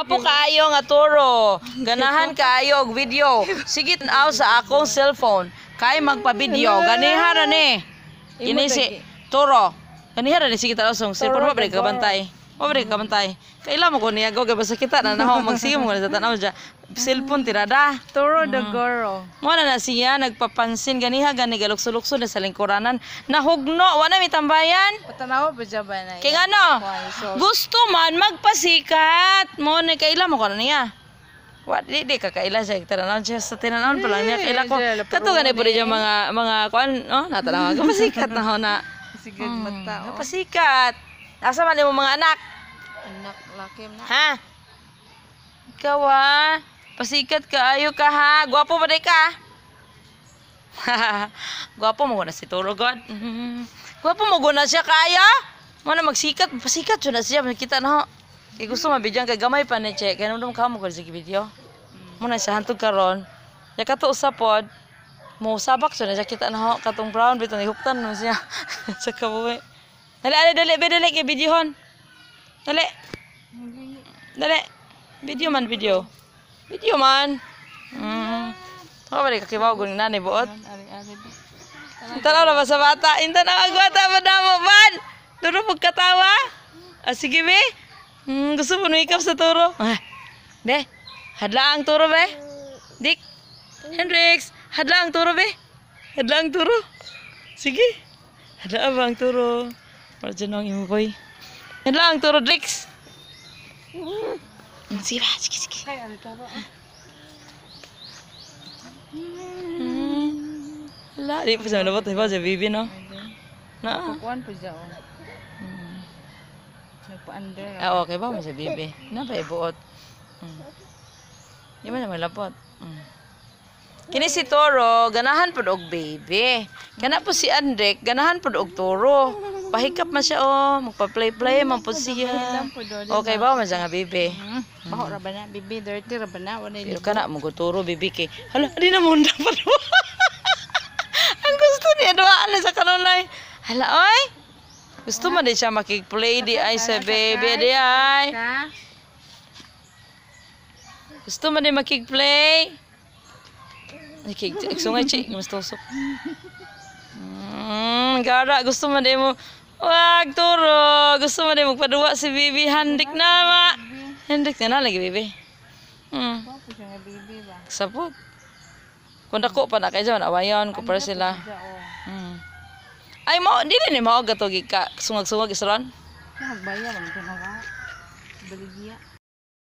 Gwapo kayo nga turo. Ganahan kayo og video. Sige naaw sa akong cellphone kay magpa-video. Ganiha ra ni. Eh. Ini si turo. Ganiha ra ni eh. sige tanaw sa akong cellphone ba balik kabantay. Obre ka bantay. Kaila mo ko niya go basta kita na naho magsigim ko na sa tanaw dya. Cellphone tirada. Turo the hmm. girl. Mo na na siya nagpapansin ganiha gani galukso-lukso na sa lingkuranan. Nahugno wa na mitambayan. Patanaw ba dya ba na? Kay ano? Gusto man magpasikat. Mo na kaila mo ko niya. Wa di di ka kaila siya tanaw siya sa tanaw pa lang niya kaila ko. Kato gani pud dya mga mga kuan no oh, natanaw ka na ho na. Sigad mata. Pasikat. Asa man mo mga anak? Anak, laki na. Ha? Ikaw ah. Pasikat ka, ayo ka ha. Gwapo ba ka? Gwapo mo na si Turo God. Gwapo mo na siya kaya. Mo na magsikat, pasikat siya na siya. Makita na ho. Kaya gusto mabidyan kay gamay pa ni Che. Kaya nung kamo ko sa video. Mo na siya hantog karon. Ya kato usapod. Mo sabak siya na siya. Kita na ho. Katong brown bito ni huktan no siya. sa kabuhi. Dali, dali, dali, dali, kay videohon. Dali. Dali. Video man, video. Video man. Mm. Ako balik kakibaw kung nanay buot. Tanaw na ba sa bata? Inta na magwata ba na mo, man? Turo pagkatawa? Ah, sige, be. Mm, gusto mo make up sa turo? Ah. De, hadla ang be. Dick. Hendrix, Hadlang ang be. Hadlang ang turo. Sige. Hadla ang turo. Para dyan ang imukoy. Yan lang, to Rodrix. Mm, sige ba, sige, sige. Ay, ano to ba? Mm. Wala, di pa siya nabot. Di ba siya bibi, no? Na. Kukuan pa siya, oh. Mm. Nagpa-under. Ah. ah, okay ba mo siya bibi? Na ba ibuot? Di ba naman lapot? Kini si Toro, ganahan po og baby. Gana po si Andrek, ganahan po og Toro. Pahikap man siya oh, magpa-play-play man po siya. Okay ba man siya nga bibi? Mm-hmm. Baho ra ba na bibi, dirty ra ba na? Wala Pero kana mo guturo bibi kay. Hala, hindi na mo dapat. Ang gusto niya doa ah, ala sa kanulay. Hala oy. Gusto man din siya makig-play di ay sa baby di ay. Gusto man din makig-play. Nakig, sungay chi, mas tusok. Mm, gara, gusto man din mo. Wag, turo. Gusto mo din magpaduwa si Bibi. Handik na, ma. Handik na lagi, Bibi. Hmm. Sapot. Kung dako pa na kayo dyan, awayon, para sila. Hmm. Ay, mo, di din ni mo, gatugig ka. Sungag-sungag, isaron? Nagbaya, mga ganawa. Baligya.